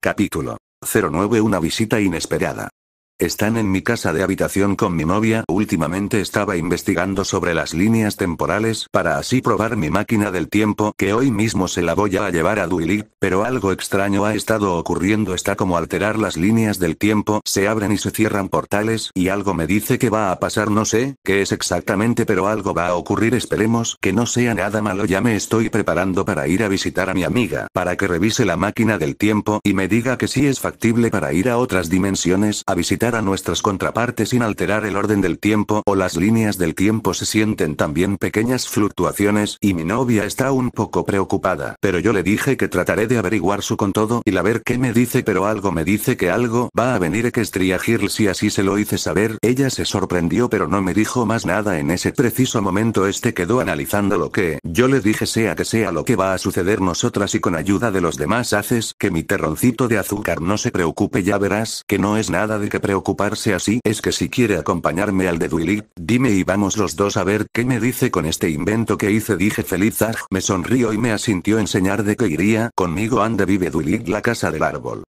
Capítulo 09 Una visita inesperada. Están en mi casa de habitación con mi novia. Últimamente estaba investigando sobre las líneas temporales para así probar mi máquina del tiempo que hoy mismo se la voy a llevar a Duili, pero algo extraño ha estado ocurriendo. Está como alterar las líneas del tiempo, se abren y se cierran portales y algo me dice que va a pasar, no sé qué es exactamente, pero algo va a ocurrir. Esperemos que no sea nada malo. Ya me estoy preparando para ir a visitar a mi amiga para que revise la máquina del tiempo y me diga que sí es factible para ir a otras dimensiones a visitar a nuestras contrapartes sin alterar el orden del tiempo o las líneas del tiempo se sienten también pequeñas fluctuaciones y mi novia está un poco preocupada. Pero yo le dije que trataré de averiguar su con todo y la ver qué me dice pero algo me dice que algo va a venir que estriagirl si así se lo hice saber. Ella se sorprendió pero no me dijo más nada en ese preciso momento este quedó analizando lo que yo le dije sea que sea lo que va a suceder nosotras y con ayuda de los demás haces que mi terroncito de azúcar no se preocupe ya verás que no es nada de que preocupe ocuparse así es que si quiere acompañarme al de duilig dime y vamos los dos a ver qué me dice con este invento que hice. Dije feliz ah, me sonrió y me asintió enseñar de que iría conmigo ande vive duilig la casa del árbol.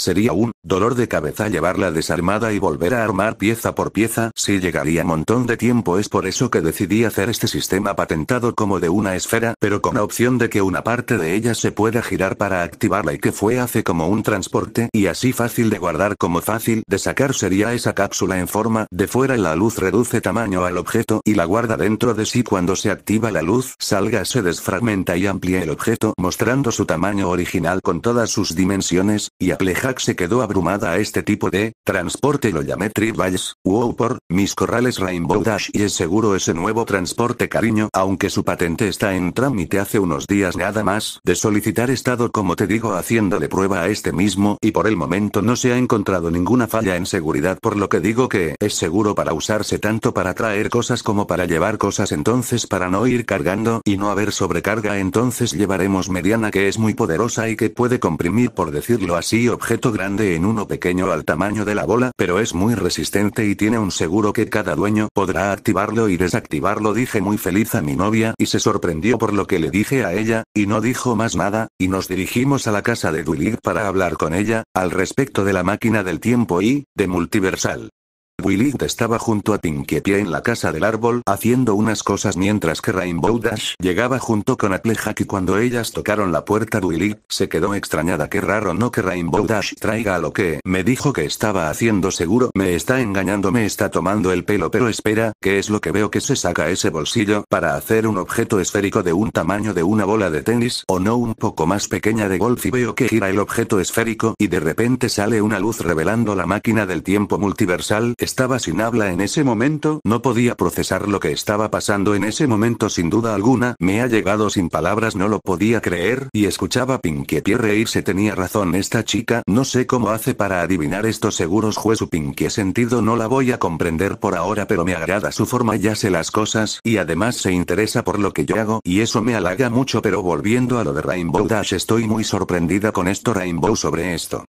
Sería un dolor de cabeza llevarla desarmada y volver a armar pieza por pieza si llegaría montón de tiempo. Es por eso que decidí hacer este sistema patentado como de una esfera, pero con la opción de que una parte de ella se pueda girar para activarla y que fue hace como un transporte y así fácil de guardar como fácil de sacar sería esa cápsula en forma de fuera. La luz reduce tamaño al objeto y la guarda dentro de sí cuando se activa la luz, salga se desfragmenta y amplía el objeto mostrando su tamaño original con todas sus dimensiones y apleja se quedó abrumada a este tipo de transporte lo llamé tripwires wow por mis corrales Rainbow Dash y es seguro ese nuevo transporte cariño aunque su patente está en trámite hace unos días nada más de solicitar estado como te digo haciéndole prueba a este mismo y por el momento no se ha encontrado ninguna falla en seguridad por lo que digo que es seguro para usarse tanto para traer cosas como para llevar cosas entonces para no ir cargando y no haber sobrecarga entonces llevaremos mediana que es muy poderosa y que puede comprimir por decirlo así objetos grande en uno pequeño al tamaño de la bola, pero es muy resistente y tiene un seguro que cada dueño podrá activarlo y desactivarlo. Dije muy feliz a mi novia y se sorprendió por lo que le dije a ella, y no dijo más nada, y nos dirigimos a la casa de Duilig para hablar con ella, al respecto de la máquina del tiempo y, de multiversal willy estaba junto a Pie en la casa del árbol haciendo unas cosas mientras que Rainbow Dash llegaba junto con Applejack y cuando ellas tocaron la puerta Willy, se quedó extrañada qué raro no que Rainbow Dash traiga a lo que me dijo que estaba haciendo seguro me está engañando me está tomando el pelo pero espera, ¿qué es lo que veo que se saca ese bolsillo para hacer un objeto esférico de un tamaño de una bola de tenis o no un poco más pequeña de golf y veo que gira el objeto esférico y de repente sale una luz revelando la máquina del tiempo multiversal estaba sin habla en ese momento, no podía procesar lo que estaba pasando en ese momento sin duda alguna, me ha llegado sin palabras, no lo podía creer, y escuchaba y reírse, tenía razón esta chica, no sé cómo hace para adivinar estos seguros juez su pinkie sentido no la voy a comprender por ahora pero me agrada su forma ya sé las cosas y además se interesa por lo que yo hago y eso me halaga mucho pero volviendo a lo de Rainbow Dash estoy muy sorprendida con esto Rainbow sobre esto.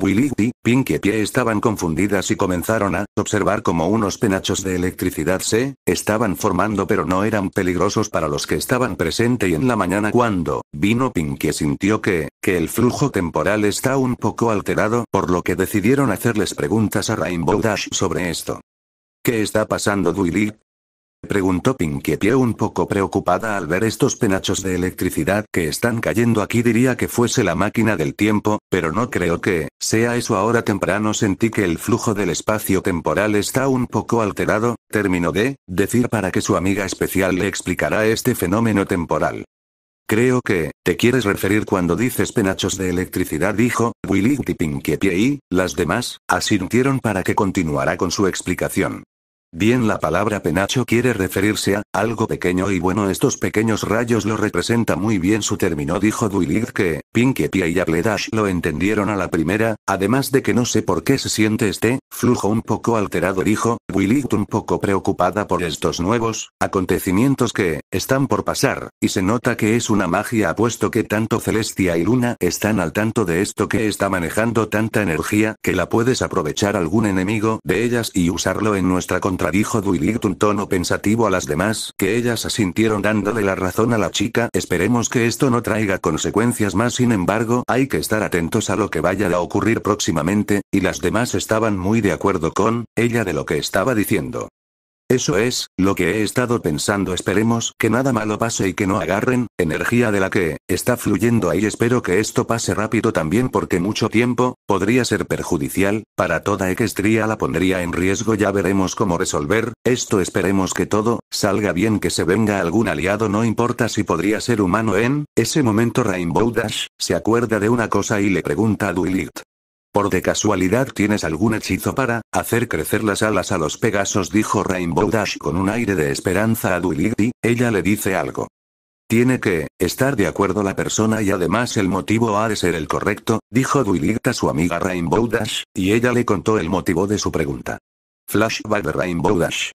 Willy y Pinkie Pie estaban confundidas y comenzaron a observar como unos penachos de electricidad se estaban formando pero no eran peligrosos para los que estaban presente y en la mañana cuando vino Pinkie sintió que, que el flujo temporal está un poco alterado, por lo que decidieron hacerles preguntas a Rainbow Dash sobre esto. ¿Qué está pasando Willy? preguntó Pinkie Pie un poco preocupada al ver estos penachos de electricidad que están cayendo aquí diría que fuese la máquina del tiempo, pero no creo que, sea eso ahora temprano sentí que el flujo del espacio temporal está un poco alterado, terminó de, decir para que su amiga especial le explicará este fenómeno temporal. Creo que, te quieres referir cuando dices penachos de electricidad, dijo, Willy y Pinkie y las demás, asintieron para que continuara con su explicación. Bien la palabra penacho quiere referirse a, algo pequeño y bueno estos pequeños rayos lo representa muy bien su término dijo Duilid que, Pinkie Pie y Apple lo entendieron a la primera, además de que no sé por qué se siente este flujo un poco alterado, dijo Willit un poco preocupada por estos nuevos acontecimientos que están por pasar, y se nota que es una magia Puesto que tanto Celestia y Luna están al tanto de esto que está manejando tanta energía que la puedes aprovechar algún enemigo de ellas y usarlo en nuestra contra, dijo un tono pensativo a las demás que ellas asintieron dándole la razón a la chica. Esperemos que esto no traiga consecuencias más sin embargo, hay que estar atentos a lo que vaya a ocurrir próximamente, y las demás estaban muy de acuerdo con ella de lo que estaba diciendo. Eso es, lo que he estado pensando. Esperemos que nada malo pase y que no agarren, energía de la que, está fluyendo ahí. Espero que esto pase rápido también porque mucho tiempo, podría ser perjudicial, para toda Equestria la pondría en riesgo. Ya veremos cómo resolver, esto esperemos que todo, salga bien que se venga algún aliado no importa si podría ser humano en, ese momento Rainbow Dash, se acuerda de una cosa y le pregunta a Duilith. Por de casualidad tienes algún hechizo para hacer crecer las alas a los Pegasos, dijo Rainbow Dash con un aire de esperanza a y, ella le dice algo. Tiene que estar de acuerdo la persona y además el motivo ha de ser el correcto, dijo Duility a su amiga Rainbow Dash, y ella le contó el motivo de su pregunta. Flashback de Rainbow Dash.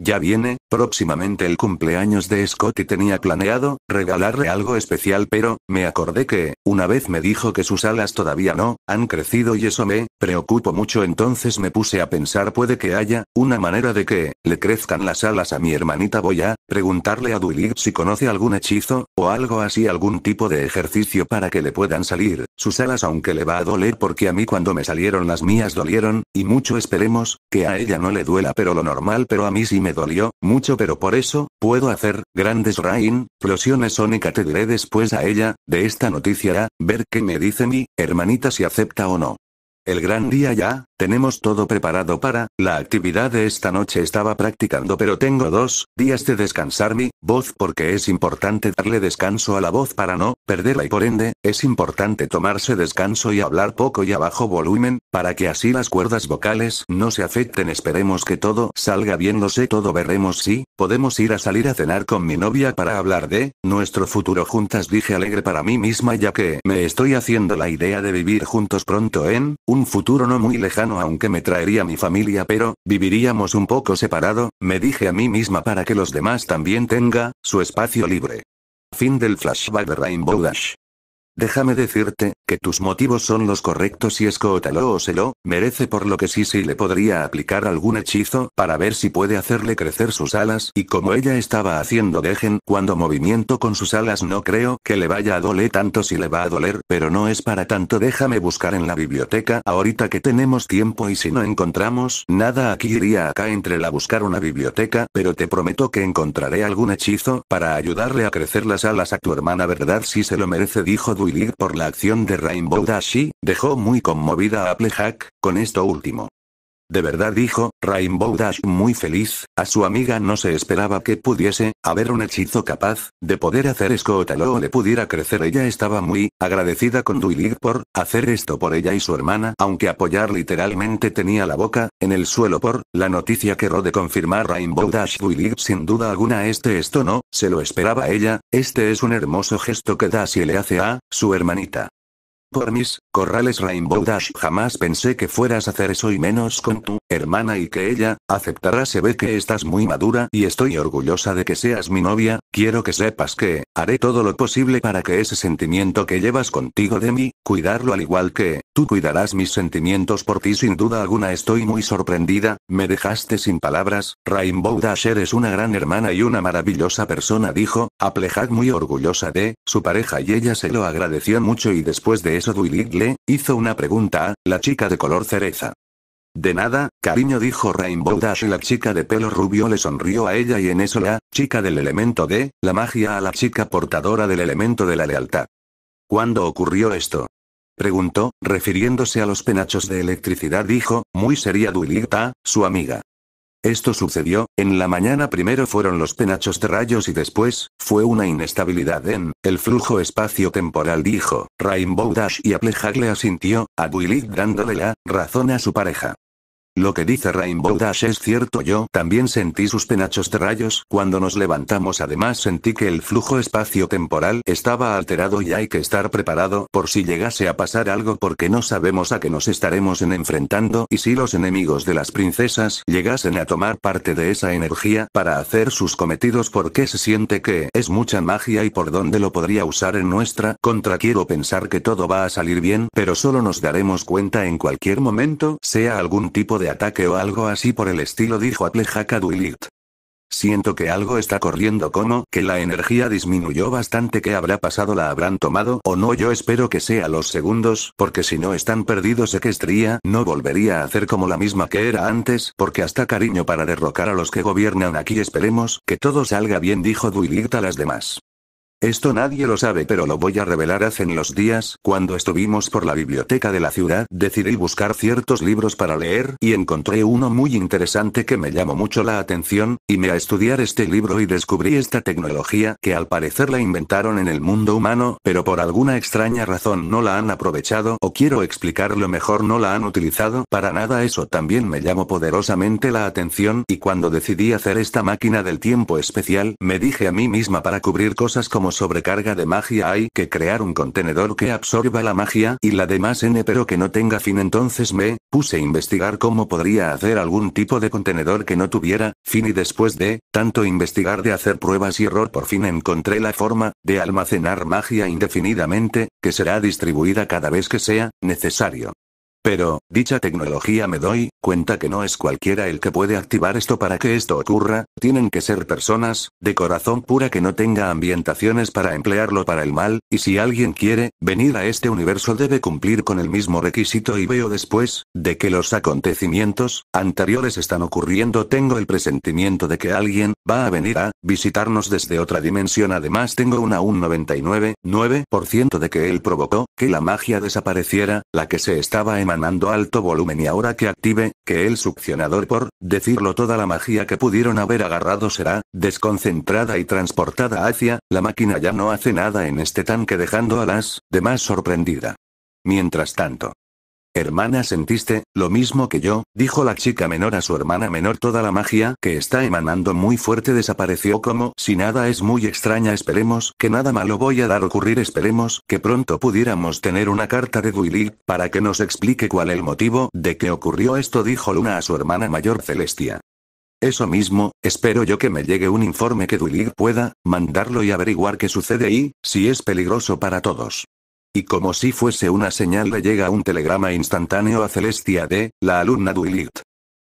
Ya viene, Próximamente el cumpleaños de Scotty tenía planeado, regalarle algo especial pero, me acordé que, una vez me dijo que sus alas todavía no, han crecido y eso me, preocupo mucho entonces me puse a pensar puede que haya, una manera de que, le crezcan las alas a mi hermanita voy a, preguntarle a Duilig si conoce algún hechizo, o algo así algún tipo de ejercicio para que le puedan salir, sus alas aunque le va a doler porque a mí cuando me salieron las mías dolieron, y mucho esperemos, que a ella no le duela pero lo normal pero a mí sí me dolió, pero por eso, puedo hacer, grandes rain, explosiones sónica te diré después a ella, de esta noticia, a ver qué me dice mi, hermanita si acepta o no. El gran día ya, tenemos todo preparado para, la actividad de esta noche estaba practicando pero tengo dos días de descansar mi voz porque es importante darle descanso a la voz para no perderla y por ende, es importante tomarse descanso y hablar poco y a bajo volumen, para que así las cuerdas vocales no se afecten esperemos que todo salga bien lo sé todo veremos si, podemos ir a salir a cenar con mi novia para hablar de, nuestro futuro juntas dije alegre para mí misma ya que me estoy haciendo la idea de vivir juntos pronto en, un futuro no muy lejano aunque me traería mi familia pero, viviríamos un poco separado, me dije a mí misma para que los demás también tenga, su espacio libre. Fin del flashback de Rainbow Dash. Déjame decirte, que tus motivos son los correctos y escótalo o se lo, merece por lo que sí sí le podría aplicar algún hechizo, para ver si puede hacerle crecer sus alas, y como ella estaba haciendo dejen, cuando movimiento con sus alas no creo que le vaya a doler tanto si le va a doler, pero no es para tanto déjame buscar en la biblioteca ahorita que tenemos tiempo y si no encontramos nada aquí iría acá entre la buscar una biblioteca, pero te prometo que encontraré algún hechizo, para ayudarle a crecer las alas a tu hermana verdad si se lo merece dijo Dui por la acción de Rainbow Dash dejó muy conmovida a Applejack, con esto último. De verdad dijo, Rainbow Dash muy feliz, a su amiga no se esperaba que pudiese, haber un hechizo capaz, de poder hacer escótalo o de pudiera crecer. Ella estaba muy, agradecida con Duilig por, hacer esto por ella y su hermana, aunque apoyar literalmente tenía la boca, en el suelo por, la noticia que rode confirmar Rainbow Dash Duilig sin duda alguna este esto no, se lo esperaba ella, este es un hermoso gesto que da si le hace a, su hermanita. Por mis corrales Rainbow Dash jamás pensé que fueras a hacer eso y menos con tu hermana y que ella aceptará se ve que estás muy madura y estoy orgullosa de que seas mi novia, quiero que sepas que haré todo lo posible para que ese sentimiento que llevas contigo de mí, Cuidarlo al igual que, tú cuidarás mis sentimientos por ti sin duda alguna estoy muy sorprendida, me dejaste sin palabras, Rainbow Dash eres una gran hermana y una maravillosa persona dijo, Aplejad muy orgullosa de, su pareja y ella se lo agradeció mucho y después de eso Twilight le, hizo una pregunta a, la chica de color cereza. De nada, cariño dijo Rainbow Dash y la chica de pelo rubio le sonrió a ella y en eso la, chica del elemento de, la magia a la chica portadora del elemento de la lealtad. cuando ocurrió esto? Preguntó, refiriéndose a los penachos de electricidad dijo, muy seria Duilita, su amiga. Esto sucedió, en la mañana primero fueron los penachos de rayos y después, fue una inestabilidad en el flujo espacio-temporal dijo, Rainbow Dash y le asintió, a Duilig dándole la razón a su pareja. Lo que dice Rainbow Dash es cierto yo también sentí sus penachos de rayos cuando nos levantamos además sentí que el flujo espacio-temporal estaba alterado y hay que estar preparado por si llegase a pasar algo porque no sabemos a qué nos estaremos en enfrentando y si los enemigos de las princesas llegasen a tomar parte de esa energía para hacer sus cometidos porque se siente que es mucha magia y por dónde lo podría usar en nuestra contra quiero pensar que todo va a salir bien pero solo nos daremos cuenta en cualquier momento sea algún tipo de ataque o algo así por el estilo, dijo Atlejaka Duilit. Siento que algo está corriendo como que la energía disminuyó bastante que habrá pasado la habrán tomado o no yo espero que sea los segundos porque si no están perdidos Equestría no volvería a hacer como la misma que era antes porque hasta cariño para derrocar a los que gobiernan aquí esperemos que todo salga bien dijo Duilit a las demás. Esto nadie lo sabe, pero lo voy a revelar hace en los días, cuando estuvimos por la biblioteca de la ciudad, decidí buscar ciertos libros para leer, y encontré uno muy interesante que me llamó mucho la atención, y me a estudiar este libro y descubrí esta tecnología, que al parecer la inventaron en el mundo humano, pero por alguna extraña razón no la han aprovechado, o quiero explicarlo mejor, no la han utilizado para nada, eso también me llamó poderosamente la atención, y cuando decidí hacer esta máquina del tiempo especial, me dije a mí misma para cubrir cosas como sobrecarga de magia hay que crear un contenedor que absorba la magia y la demás N pero que no tenga fin entonces me puse a investigar cómo podría hacer algún tipo de contenedor que no tuviera fin y después de tanto investigar de hacer pruebas y error por fin encontré la forma de almacenar magia indefinidamente, que será distribuida cada vez que sea necesario. Pero, dicha tecnología me doy cuenta que no es cualquiera el que puede activar esto para que esto ocurra, tienen que ser personas, de corazón pura que no tenga ambientaciones para emplearlo para el mal, y si alguien quiere, venir a este universo debe cumplir con el mismo requisito y veo después, de que los acontecimientos, anteriores están ocurriendo tengo el presentimiento de que alguien, va a venir a, visitarnos desde otra dimensión además tengo una un 99,9% de que él provocó, que la magia desapareciera, la que se estaba en manando alto volumen y ahora que active, que el succionador por, decirlo toda la magia que pudieron haber agarrado será, desconcentrada y transportada hacia, la máquina ya no hace nada en este tanque dejando a las, demás sorprendida. Mientras tanto, Hermana, ¿sentiste, lo mismo que yo? dijo la chica menor a su hermana menor. Toda la magia que está emanando muy fuerte desapareció como si nada es muy extraña. Esperemos que nada malo voy a dar ocurrir. Esperemos que pronto pudiéramos tener una carta de Willy para que nos explique cuál el motivo de que ocurrió esto, dijo Luna a su hermana mayor Celestia. Eso mismo, espero yo que me llegue un informe que duilig pueda mandarlo y averiguar qué sucede y si es peligroso para todos. Y como si fuese una señal le llega un telegrama instantáneo a Celestia de la alumna Duilit.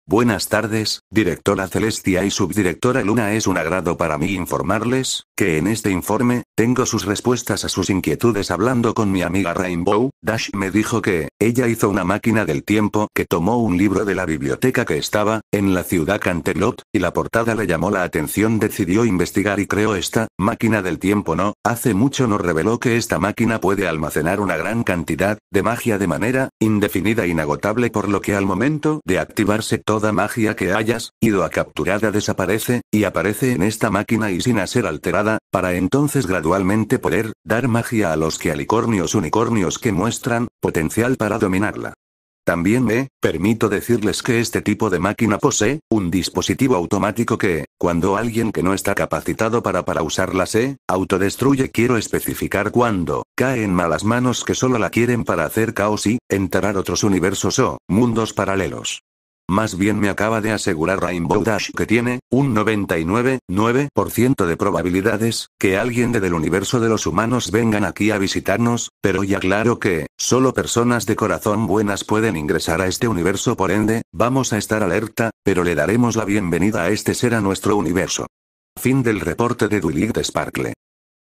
Buenas tardes, directora Celestia y subdirectora Luna. Es un agrado para mí informarles, que en este informe, tengo sus respuestas a sus inquietudes hablando con mi amiga Rainbow, Dash me dijo que, ella hizo una máquina del tiempo que tomó un libro de la biblioteca que estaba, en la ciudad Canterlot, y la portada le llamó la atención decidió investigar y creó esta, máquina del tiempo no, hace mucho nos reveló que esta máquina puede almacenar una gran cantidad, de magia de manera, indefinida e inagotable por lo que al momento de activarse toda magia que hayas, ido a capturada desaparece, y aparece en esta máquina y sin hacer alterada para entonces gradualmente poder, dar magia a los que alicornios unicornios que muestran, potencial para dominarla. También me, permito decirles que este tipo de máquina posee, un dispositivo automático que, cuando alguien que no está capacitado para para usarla se, autodestruye quiero especificar cuando, cae en malas manos que solo la quieren para hacer caos y, enterar otros universos o, mundos paralelos. Más bien me acaba de asegurar Rainbow Dash que tiene, un 99,9% de probabilidades, que alguien de del universo de los humanos vengan aquí a visitarnos, pero ya claro que, solo personas de corazón buenas pueden ingresar a este universo por ende, vamos a estar alerta, pero le daremos la bienvenida a este ser a nuestro universo. Fin del reporte de Duilig de Sparkle.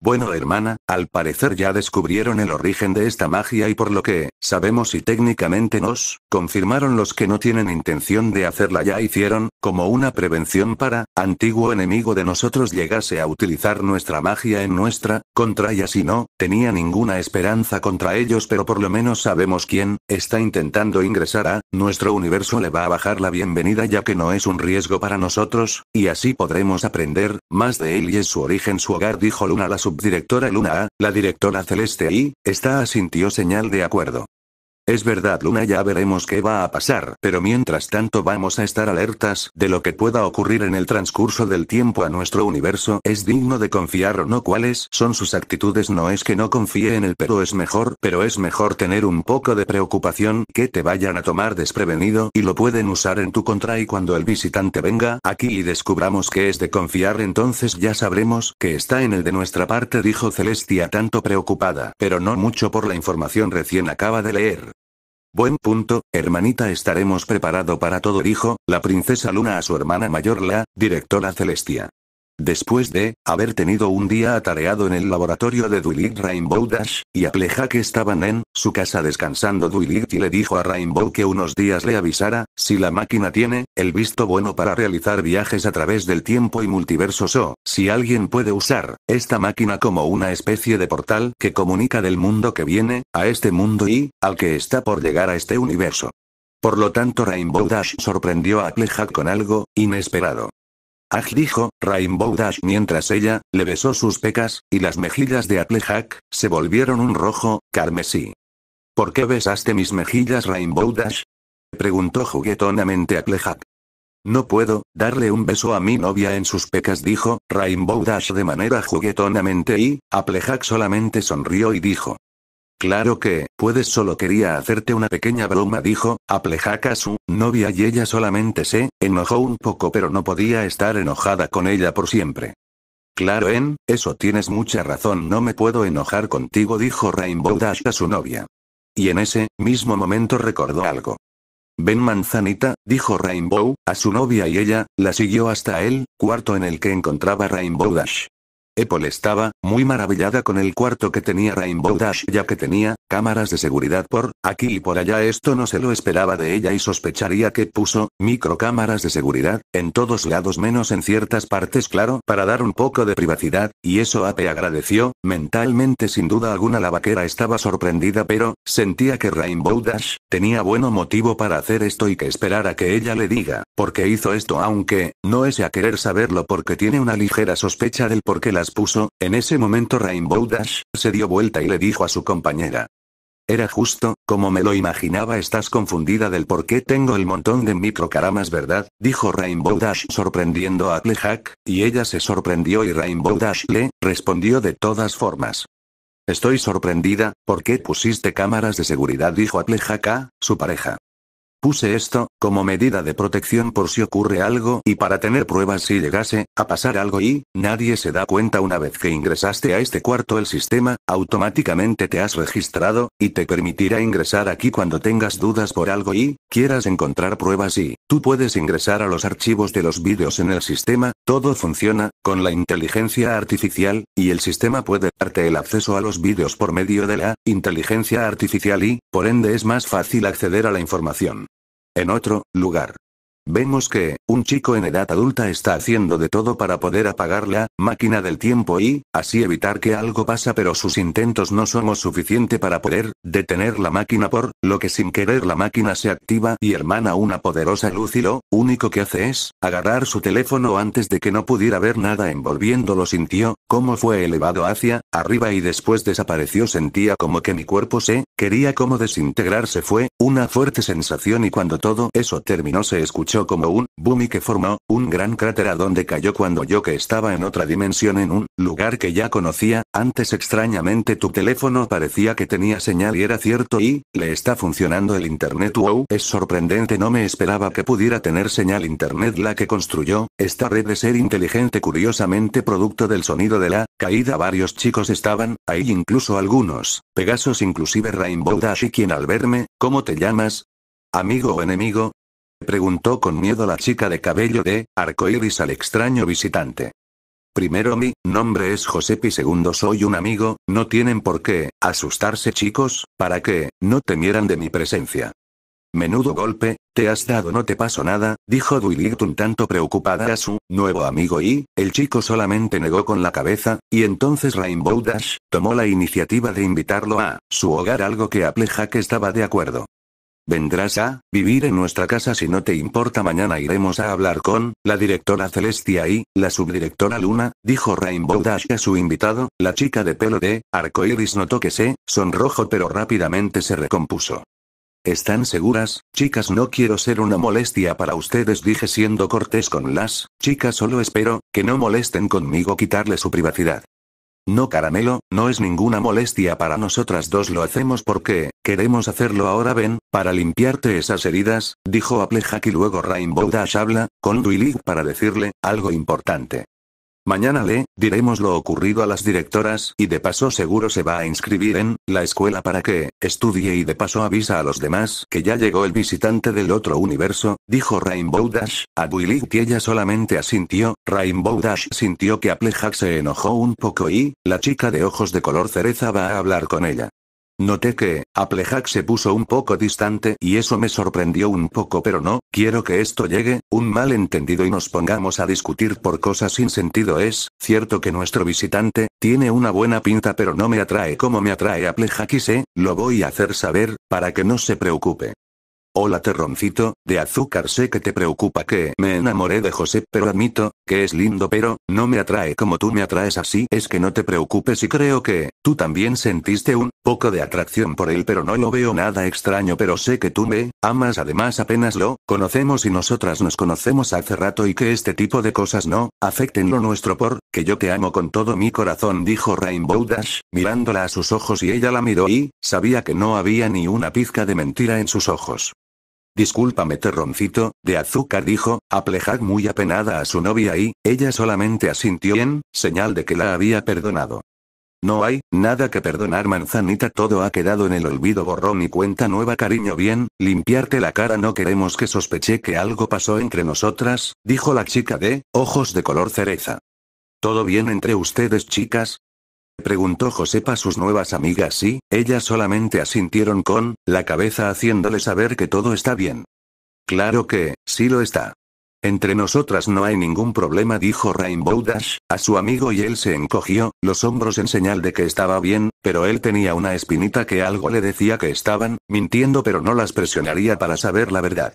Bueno hermana, al parecer ya descubrieron el origen de esta magia y por lo que, sabemos y técnicamente nos, confirmaron los que no tienen intención de hacerla ya hicieron, como una prevención para, antiguo enemigo de nosotros llegase a utilizar nuestra magia en nuestra, contra y así no, tenía ninguna esperanza contra ellos pero por lo menos sabemos quién, está intentando ingresar a, nuestro universo le va a bajar la bienvenida ya que no es un riesgo para nosotros, y así podremos aprender, más de él y es su origen su hogar dijo Luna la subdirectora Luna A, la directora Celeste I, está asintió señal de acuerdo. Es verdad, Luna, ya veremos qué va a pasar, pero mientras tanto vamos a estar alertas de lo que pueda ocurrir en el transcurso del tiempo a nuestro universo. Es digno de confiar o no cuáles son sus actitudes. No es que no confíe en él, pero es mejor, pero es mejor tener un poco de preocupación que te vayan a tomar desprevenido y lo pueden usar en tu contra y cuando el visitante venga aquí y descubramos que es de confiar, entonces ya sabremos que está en el de nuestra parte, dijo Celestia tanto preocupada, pero no mucho por la información recién acaba de leer. Buen punto, hermanita estaremos preparado para todo dijo, la princesa Luna a su hermana mayor la, directora Celestia. Después de haber tenido un día atareado en el laboratorio de Duilit Rainbow Dash, y Applejack que estaban en su casa descansando, Duilit y le dijo a Rainbow que unos días le avisara si la máquina tiene el visto bueno para realizar viajes a través del tiempo y multiversos o si alguien puede usar esta máquina como una especie de portal que comunica del mundo que viene a este mundo y al que está por llegar a este universo. Por lo tanto, Rainbow Dash sorprendió a Applejack con algo inesperado. Aj dijo, Rainbow Dash mientras ella, le besó sus pecas, y las mejillas de Applejack, se volvieron un rojo, carmesí. ¿Por qué besaste mis mejillas Rainbow Dash? Preguntó juguetonamente Applejack. No puedo, darle un beso a mi novia en sus pecas dijo, Rainbow Dash de manera juguetonamente y, Applejack solamente sonrió y dijo, Claro que, puedes solo quería hacerte una pequeña broma, dijo, aplejaca su novia y ella solamente se enojó un poco, pero no podía estar enojada con ella por siempre. Claro, en eso tienes mucha razón, no me puedo enojar contigo, dijo Rainbow Dash a su novia. Y en ese mismo momento recordó algo. Ven manzanita, dijo Rainbow, a su novia y ella, la siguió hasta el cuarto en el que encontraba Rainbow Dash. Apple estaba, muy maravillada con el cuarto que tenía Rainbow Dash ya que tenía, cámaras de seguridad por aquí y por allá. Esto no se lo esperaba de ella y sospecharía que puso microcámaras de seguridad en todos lados menos en ciertas partes, claro, para dar un poco de privacidad, y eso Ape agradeció, mentalmente sin duda alguna la vaquera estaba sorprendida pero, sentía que Rainbow Dash tenía bueno motivo para hacer esto y que esperara que ella le diga, porque hizo esto aunque, no es a querer saberlo porque tiene una ligera sospecha del por qué las puso, en ese momento Rainbow Dash se dio vuelta y le dijo a su compañera, era justo, como me lo imaginaba estás confundida del por qué tengo el montón de microcaramas verdad, dijo Rainbow Dash sorprendiendo a Clejack, y ella se sorprendió y Rainbow Dash le, respondió de todas formas. Estoy sorprendida, ¿por qué pusiste cámaras de seguridad? dijo Aplejaka, su pareja. Puse esto, como medida de protección por si ocurre algo y para tener pruebas si llegase a pasar algo y, nadie se da cuenta una vez que ingresaste a este cuarto el sistema, automáticamente te has registrado, y te permitirá ingresar aquí cuando tengas dudas por algo y, quieras encontrar pruebas y, tú puedes ingresar a los archivos de los vídeos en el sistema, todo funciona, con la inteligencia artificial, y el sistema puede darte el acceso a los vídeos por medio de la inteligencia artificial y, por ende es más fácil acceder a la información. En otro lugar. Vemos que, un chico en edad adulta está haciendo de todo para poder apagar la máquina del tiempo y, así evitar que algo pasa pero sus intentos no somos suficiente para poder detener la máquina por, lo que sin querer la máquina se activa y hermana una poderosa luz y lo único que hace es, agarrar su teléfono antes de que no pudiera ver nada envolviéndolo sintió, como fue elevado hacia, arriba y después desapareció sentía como que mi cuerpo se, quería como desintegrarse fue, una fuerte sensación y cuando todo eso terminó se escuchó como un boom y que formó un gran cráter a donde cayó cuando yo que estaba en otra dimensión en un lugar que ya conocía, antes extrañamente tu teléfono parecía que tenía señal y era cierto y, le está funcionando el internet wow, es sorprendente no me esperaba que pudiera tener señal internet la que construyó, esta red de ser inteligente curiosamente producto del sonido de la caída varios chicos estaban, ahí incluso algunos, Pegasos inclusive Rainbow Dash y quien al verme, ¿cómo te llamas? Amigo o enemigo, preguntó con miedo la chica de cabello de arcoíris al extraño visitante. Primero mi nombre es Josep y segundo soy un amigo, no tienen por qué asustarse chicos, para que no temieran de mi presencia. Menudo golpe, te has dado no te pasó nada, dijo Duilit un tanto preocupada a su nuevo amigo y, el chico solamente negó con la cabeza, y entonces Rainbow Dash, tomó la iniciativa de invitarlo a su hogar algo que que estaba de acuerdo. Vendrás a vivir en nuestra casa si no te importa. Mañana iremos a hablar con la directora Celestia y la subdirectora Luna, dijo Rainbow Dash a su invitado. La chica de pelo de arcoiris notó que se sonrojo, pero rápidamente se recompuso. ¿Están seguras, chicas? No quiero ser una molestia para ustedes, dije siendo cortés con las chicas, solo espero que no molesten conmigo quitarle su privacidad. No caramelo, no es ninguna molestia para nosotras dos lo hacemos porque, queremos hacerlo ahora ven, para limpiarte esas heridas, dijo Applejack y luego Rainbow Dash habla, con Duilig para decirle, algo importante. Mañana le diremos lo ocurrido a las directoras y de paso seguro se va a inscribir en la escuela para que estudie y de paso avisa a los demás que ya llegó el visitante del otro universo, dijo Rainbow Dash a Willy que ella solamente asintió. Rainbow Dash sintió que Applejack se enojó un poco y la chica de ojos de color cereza va a hablar con ella. Noté que, Applejack se puso un poco distante y eso me sorprendió un poco, pero no, quiero que esto llegue, un malentendido y nos pongamos a discutir por cosas sin sentido. Es cierto que nuestro visitante, tiene una buena pinta, pero no me atrae como me atrae Applejack y sé, lo voy a hacer saber, para que no se preocupe. Hola terroncito, de azúcar sé que te preocupa que me enamoré de José, pero admito, que es lindo pero, no me atrae como tú me atraes así es que no te preocupes y creo que, tú también sentiste un poco de atracción por él pero no lo veo nada extraño pero sé que tú me amas además apenas lo conocemos y nosotras nos conocemos hace rato y que este tipo de cosas no afecten lo nuestro por, que yo te amo con todo mi corazón dijo Rainbow Dash, mirándola a sus ojos y ella la miró y, sabía que no había ni una pizca de mentira en sus ojos. Discúlpame terroncito, de azúcar dijo, Aplejad muy apenada a su novia y, ella solamente asintió en, señal de que la había perdonado. No hay, nada que perdonar manzanita todo ha quedado en el olvido borrón y cuenta nueva cariño bien, limpiarte la cara no queremos que sospeche que algo pasó entre nosotras, dijo la chica de, ojos de color cereza. ¿Todo bien entre ustedes chicas? preguntó Josepa a sus nuevas amigas y, ellas solamente asintieron con, la cabeza haciéndole saber que todo está bien. Claro que, sí lo está. Entre nosotras no hay ningún problema, dijo Rainbow Dash, a su amigo y él se encogió, los hombros en señal de que estaba bien, pero él tenía una espinita que algo le decía que estaban, mintiendo pero no las presionaría para saber la verdad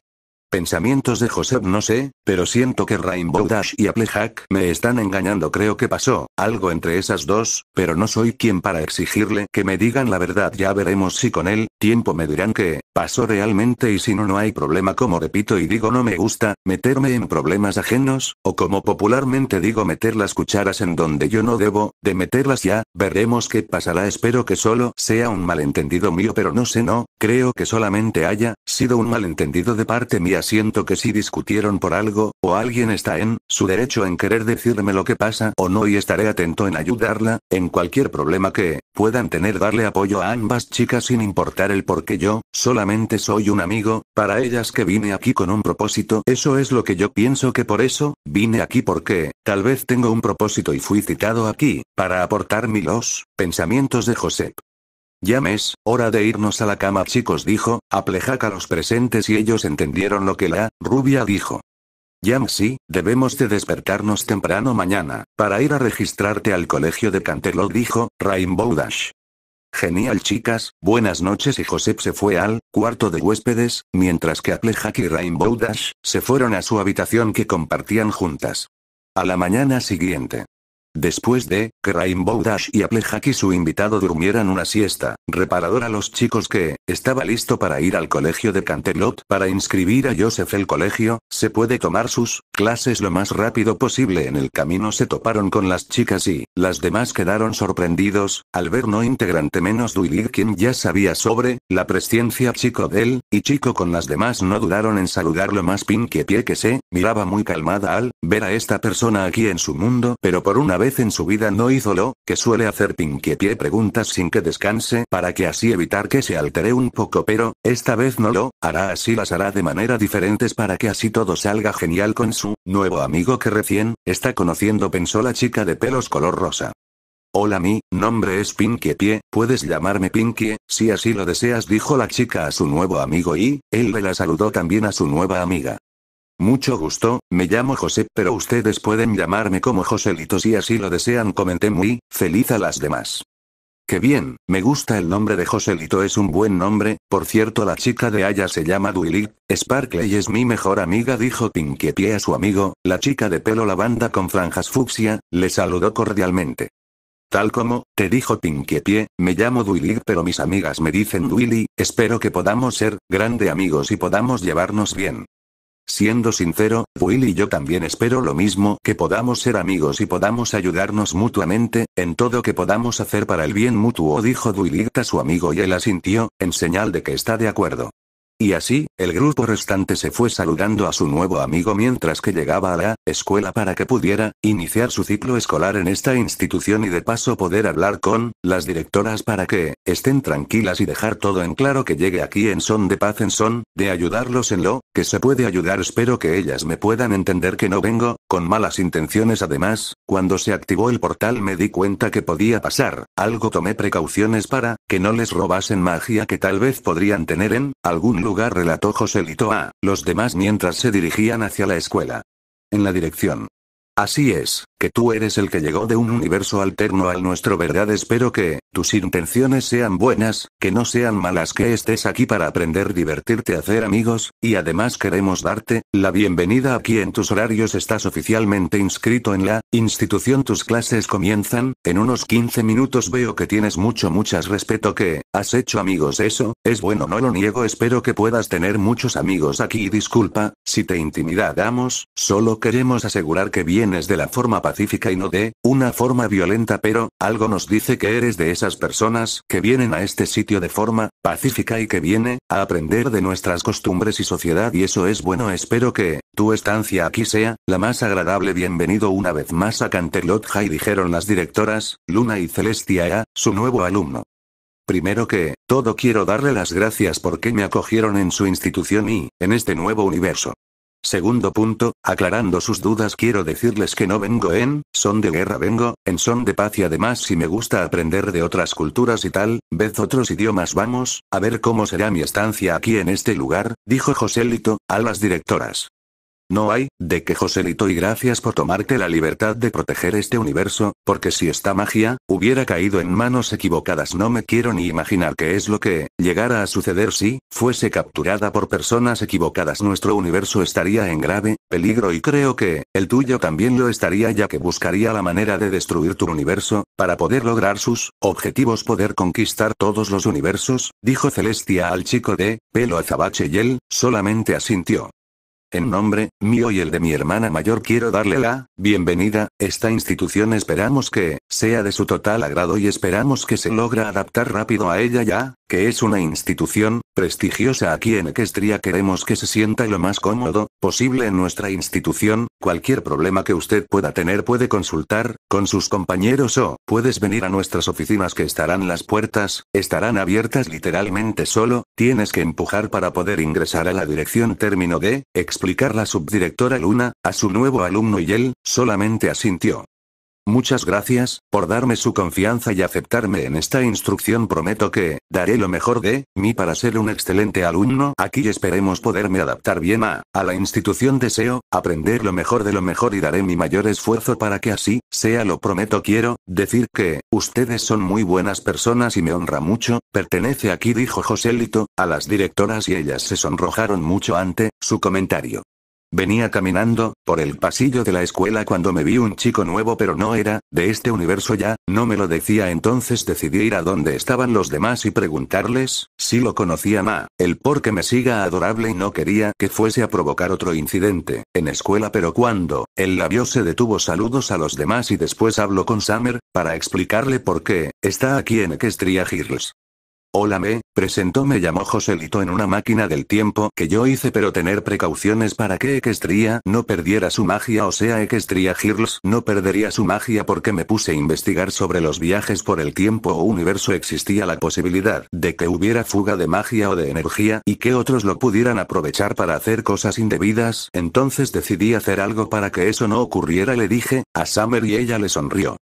pensamientos de Joseph no sé, pero siento que Rainbow Dash y Applejack me están engañando. Creo que pasó algo entre esas dos, pero no soy quien para exigirle que me digan la verdad. Ya veremos si con él tiempo me dirán que pasó realmente y si no, no hay problema. Como repito y digo, no me gusta meterme en problemas ajenos, o como popularmente digo, meter las cucharas en donde yo no debo de meterlas ya. Veremos qué pasará. Espero que solo sea un malentendido mío, pero no sé, no Creo que solamente haya sido un malentendido de parte mía. Siento que si discutieron por algo, o alguien está en su derecho en querer decirme lo que pasa o no y estaré atento en ayudarla, en cualquier problema que puedan tener darle apoyo a ambas chicas sin importar el por yo, solamente soy un amigo, para ellas que vine aquí con un propósito. Eso es lo que yo pienso que por eso, vine aquí porque, tal vez tengo un propósito y fui citado aquí, para aportar mi los pensamientos de Josep. Ya es, hora de irnos a la cama chicos dijo, aplejaca a los presentes y ellos entendieron lo que la rubia dijo. Yam sí, debemos de despertarnos temprano mañana, para ir a registrarte al colegio de Canterlot dijo, Rainbow Dash. Genial chicas, buenas noches y Josep se fue al cuarto de huéspedes, mientras que Aplejak y Rainbow Dash se fueron a su habitación que compartían juntas. A la mañana siguiente, Después de que Rainbow Dash y Applejack y su invitado durmieran una siesta, reparador a los chicos que, estaba listo para ir al colegio de Cantelot para inscribir a Joseph el colegio, se puede tomar sus clases lo más rápido posible en el camino se toparon con las chicas y, las demás quedaron sorprendidos, al ver no integrante menos Duilir quien ya sabía sobre, la presciencia chico de él, y chico con las demás no dudaron en saludarlo más pin pie que se, miraba muy calmada al, ver a esta persona aquí en su mundo pero por una vez en su vida no hizo lo que suele hacer Pinkie Pie preguntas sin que descanse para que así evitar que se altere un poco, pero esta vez no lo hará así, las hará de manera diferentes para que así todo salga genial con su nuevo amigo que recién está conociendo, pensó la chica de pelos color rosa. Hola, mi nombre es Pinkie Pie, puedes llamarme Pinkie, si así lo deseas, dijo la chica a su nuevo amigo y, él le la saludó también a su nueva amiga. Mucho gusto, me llamo José, pero ustedes pueden llamarme como Joselito si así lo desean, comenté muy feliz a las demás. Qué bien, me gusta el nombre de Joselito, es un buen nombre, por cierto la chica de haya se llama Duily, Sparkley y es mi mejor amiga, dijo Pinkie a su amigo, la chica de pelo lavanda con franjas fucsia, le saludó cordialmente. Tal como, te dijo Pinkie me llamo Duilig pero mis amigas me dicen Duili. espero que podamos ser, grandes amigos y podamos llevarnos bien. Siendo sincero, Will y yo también espero lo mismo, que podamos ser amigos y podamos ayudarnos mutuamente, en todo que podamos hacer para el bien mutuo, dijo a su amigo y él asintió, en señal de que está de acuerdo. Y así, el grupo restante se fue saludando a su nuevo amigo mientras que llegaba a la escuela para que pudiera iniciar su ciclo escolar en esta institución y de paso poder hablar con las directoras para que estén tranquilas y dejar todo en claro que llegue aquí en son de paz en son de ayudarlos en lo que se puede ayudar espero que ellas me puedan entender que no vengo, con malas intenciones además, cuando se activó el portal me di cuenta que podía pasar, algo tomé precauciones para, que no les robasen magia que tal vez podrían tener en, algún lugar relató Joselito a, los demás mientras se dirigían hacia la escuela. En la dirección Así es, que tú eres el que llegó de un universo alterno al nuestro, ¿verdad? Espero que, tus intenciones sean buenas, que no sean malas, que estés aquí para aprender, divertirte, hacer amigos, y además queremos darte, la bienvenida aquí en tus horarios estás oficialmente inscrito en la, institución tus clases comienzan, en unos 15 minutos veo que tienes mucho, muchas respeto que, has hecho amigos, eso, es bueno, no lo niego, espero que puedas tener muchos amigos aquí disculpa, si te intimidamos, solo queremos asegurar que bien es de la forma pacífica y no de, una forma violenta pero, algo nos dice que eres de esas personas que vienen a este sitio de forma, pacífica y que viene, a aprender de nuestras costumbres y sociedad y eso es bueno espero que, tu estancia aquí sea, la más agradable bienvenido una vez más a Canterlot High dijeron las directoras, Luna y Celestia a, su nuevo alumno. Primero que, todo quiero darle las gracias porque me acogieron en su institución y, en este nuevo universo. Segundo punto, aclarando sus dudas quiero decirles que no vengo en, son de guerra vengo, en son de paz y además si me gusta aprender de otras culturas y tal, vez otros idiomas vamos, a ver cómo será mi estancia aquí en este lugar, dijo Lito a las directoras. No hay, de que Joselito y gracias por tomarte la libertad de proteger este universo, porque si esta magia, hubiera caído en manos equivocadas no me quiero ni imaginar qué es lo que, llegara a suceder si, fuese capturada por personas equivocadas nuestro universo estaría en grave, peligro y creo que, el tuyo también lo estaría ya que buscaría la manera de destruir tu universo, para poder lograr sus, objetivos poder conquistar todos los universos, dijo Celestia al chico de, pelo azabache y él, solamente asintió. En nombre mío y el de mi hermana mayor quiero darle la bienvenida, esta institución esperamos que sea de su total agrado y esperamos que se logra adaptar rápido a ella ya, que es una institución prestigiosa aquí en Equestria queremos que se sienta lo más cómodo posible en nuestra institución, cualquier problema que usted pueda tener puede consultar con sus compañeros o puedes venir a nuestras oficinas que estarán las puertas, estarán abiertas literalmente solo, tienes que empujar para poder ingresar a la dirección término de la subdirectora Luna, a su nuevo alumno y él, solamente asintió. Muchas gracias, por darme su confianza y aceptarme en esta instrucción. Prometo que, daré lo mejor de mí para ser un excelente alumno. Aquí esperemos poderme adaptar bien a, a la institución. Deseo, aprender lo mejor de lo mejor y daré mi mayor esfuerzo para que así, sea lo prometo. Quiero, decir que, ustedes son muy buenas personas y me honra mucho, pertenece aquí dijo Joselito, a las directoras y ellas se sonrojaron mucho ante, su comentario. Venía caminando, por el pasillo de la escuela cuando me vi un chico nuevo pero no era, de este universo ya, no me lo decía entonces decidí ir a donde estaban los demás y preguntarles, si lo conocía ma, ah, el por qué me siga adorable y no quería que fuese a provocar otro incidente, en escuela pero cuando, el labio se detuvo saludos a los demás y después habló con Summer, para explicarle por qué, está aquí en Equestria Girls. Hola me, presentó me llamó Joselito en una máquina del tiempo que yo hice pero tener precauciones para que Equestria no perdiera su magia o sea Equestria Girls no perdería su magia porque me puse a investigar sobre los viajes por el tiempo o universo existía la posibilidad de que hubiera fuga de magia o de energía y que otros lo pudieran aprovechar para hacer cosas indebidas entonces decidí hacer algo para que eso no ocurriera le dije, a Summer y ella le sonrió.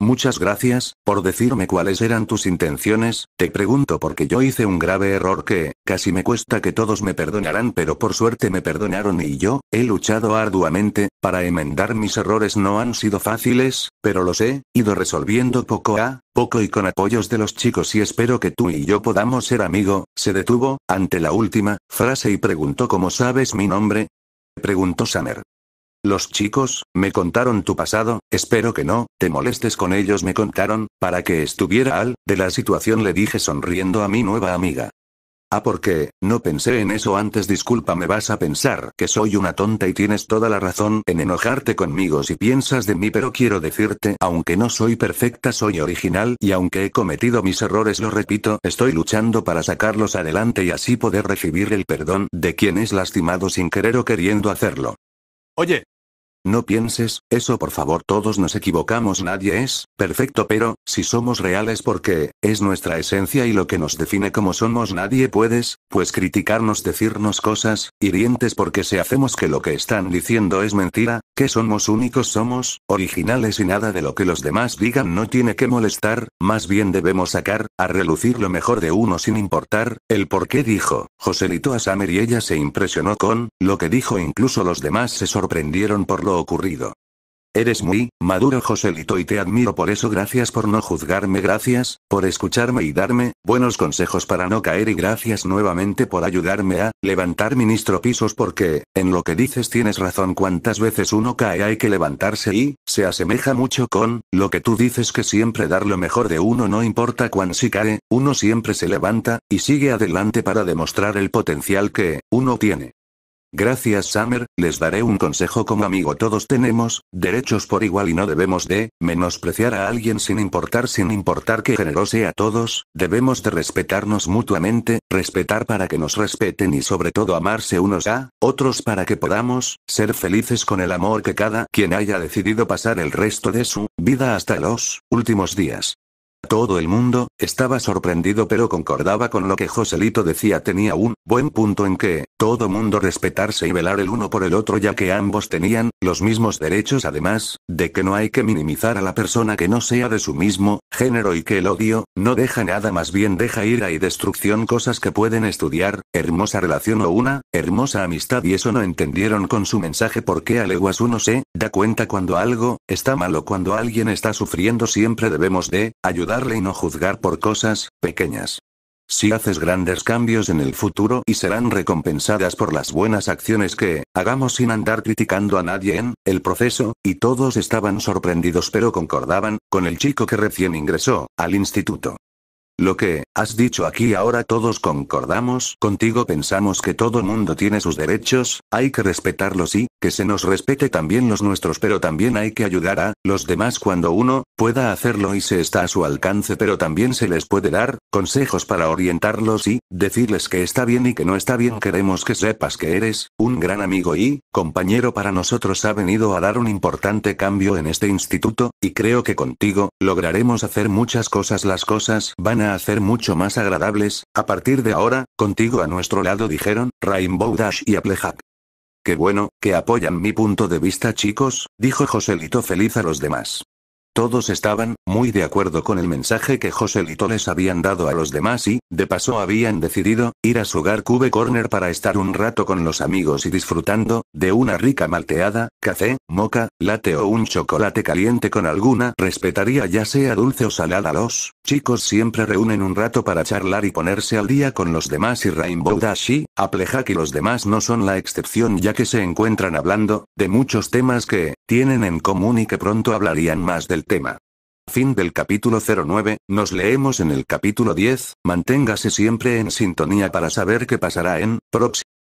Muchas gracias, por decirme cuáles eran tus intenciones, te pregunto porque yo hice un grave error que, casi me cuesta que todos me perdonaran pero por suerte me perdonaron y yo, he luchado arduamente, para enmendar mis errores no han sido fáciles, pero los he, ido resolviendo poco a, poco y con apoyos de los chicos y espero que tú y yo podamos ser amigo, se detuvo, ante la última, frase y preguntó ¿cómo sabes mi nombre? Preguntó Samer. Los chicos, me contaron tu pasado, espero que no, te molestes con ellos me contaron, para que estuviera al, de la situación le dije sonriendo a mi nueva amiga. Ah, porque, no pensé en eso antes, disculpa, me vas a pensar que soy una tonta y tienes toda la razón en enojarte conmigo si piensas de mí, pero quiero decirte, aunque no soy perfecta, soy original y aunque he cometido mis errores, lo repito, estoy luchando para sacarlos adelante y así poder recibir el perdón de quien es lastimado sin querer o queriendo hacerlo. Oye, no pienses, eso por favor, todos nos equivocamos, nadie es perfecto, pero, si somos reales porque, es nuestra esencia y lo que nos define como somos, nadie puedes, pues criticarnos, decirnos cosas, hirientes porque si hacemos que lo que están diciendo es mentira, que somos únicos, somos, originales y nada de lo que los demás digan no tiene que molestar, más bien debemos sacar, a relucir lo mejor de uno sin importar, el por qué dijo, Joselito a Samer y ella se impresionó con, lo que dijo incluso los demás se sorprendieron por lo ocurrido. Eres muy maduro Joselito y te admiro por eso gracias por no juzgarme gracias, por escucharme y darme buenos consejos para no caer y gracias nuevamente por ayudarme a levantar ministro pisos porque, en lo que dices tienes razón cuántas veces uno cae hay que levantarse y, se asemeja mucho con, lo que tú dices que siempre dar lo mejor de uno no importa cuán si cae, uno siempre se levanta, y sigue adelante para demostrar el potencial que, uno tiene. Gracias Summer, les daré un consejo como amigo. Todos tenemos derechos por igual y no debemos de menospreciar a alguien sin importar sin importar que género sea todos, debemos de respetarnos mutuamente, respetar para que nos respeten y sobre todo amarse unos a otros para que podamos ser felices con el amor que cada quien haya decidido pasar el resto de su vida hasta los últimos días. Todo el mundo, estaba sorprendido pero concordaba con lo que Joselito decía tenía un buen punto en que, todo mundo respetarse y velar el uno por el otro ya que ambos tenían, los mismos derechos además, de que no hay que minimizar a la persona que no sea de su mismo, género y que el odio, no deja nada más bien deja ira y destrucción cosas que pueden estudiar, hermosa relación o una, hermosa amistad y eso no entendieron con su mensaje porque a uno se, da cuenta cuando algo, está malo cuando alguien está sufriendo siempre debemos de, ayudar y no juzgar por cosas pequeñas. Si haces grandes cambios en el futuro y serán recompensadas por las buenas acciones que hagamos sin andar criticando a nadie en el proceso, y todos estaban sorprendidos pero concordaban con el chico que recién ingresó al instituto. Lo que Has dicho aquí ahora todos concordamos contigo pensamos que todo mundo tiene sus derechos, hay que respetarlos y, que se nos respete también los nuestros pero también hay que ayudar a los demás cuando uno pueda hacerlo y se está a su alcance pero también se les puede dar consejos para orientarlos y decirles que está bien y que no está bien queremos que sepas que eres un gran amigo y compañero para nosotros ha venido a dar un importante cambio en este instituto, y creo que contigo lograremos hacer muchas cosas las cosas van a hacer mucho más agradables, a partir de ahora, contigo a nuestro lado dijeron, Rainbow Dash y Applejack. Qué bueno, que apoyan mi punto de vista chicos, dijo Joselito feliz a los demás. Todos estaban, muy de acuerdo con el mensaje que Joselito les habían dado a los demás y, de paso habían decidido, ir a su hogar Cube Corner para estar un rato con los amigos y disfrutando, de una rica malteada, café, moca, late o un chocolate caliente con alguna respetaría ya sea dulce o salada. Los chicos siempre reúnen un rato para charlar y ponerse al día con los demás y Rainbow Dash y, Aplejak y los demás no son la excepción ya que se encuentran hablando, de muchos temas que, tienen en común y que pronto hablarían más del tema. Fin del capítulo 09, nos leemos en el capítulo 10, manténgase siempre en sintonía para saber qué pasará en, próximo.